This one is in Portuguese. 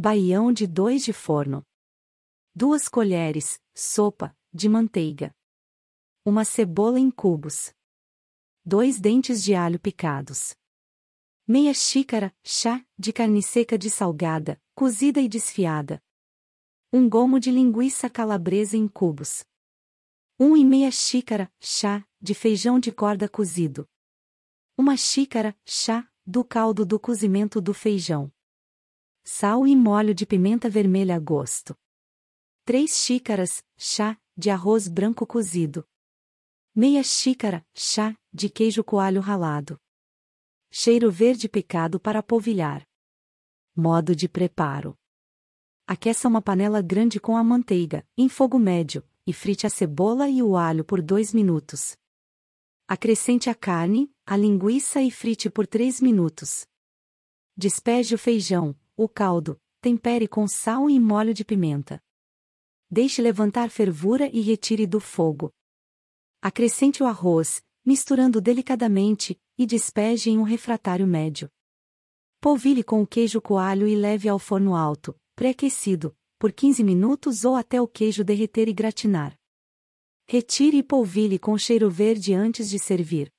Baião de dois de forno. duas colheres, sopa, de manteiga. Uma cebola em cubos. dois dentes de alho picados. Meia xícara, chá, de carne seca salgada, cozida e desfiada. Um gomo de linguiça calabresa em cubos. um e meia xícara, chá, de feijão de corda cozido. Uma xícara, chá, do caldo do cozimento do feijão. Sal e molho de pimenta vermelha a gosto. 3 xícaras, chá, de arroz branco cozido. Meia xícara, chá, de queijo coalho ralado. Cheiro verde picado para polvilhar. Modo de preparo. Aqueça uma panela grande com a manteiga, em fogo médio, e frite a cebola e o alho por 2 minutos. Acrescente a carne, a linguiça e frite por 3 minutos. Despeje o feijão, o caldo, tempere com sal e molho de pimenta. Deixe levantar fervura e retire do fogo. Acrescente o arroz, misturando delicadamente, e despeje em um refratário médio. Polvilhe com o queijo coalho e leve ao forno alto, pré-aquecido, por 15 minutos ou até o queijo derreter e gratinar. Retire e polvilhe com cheiro verde antes de servir.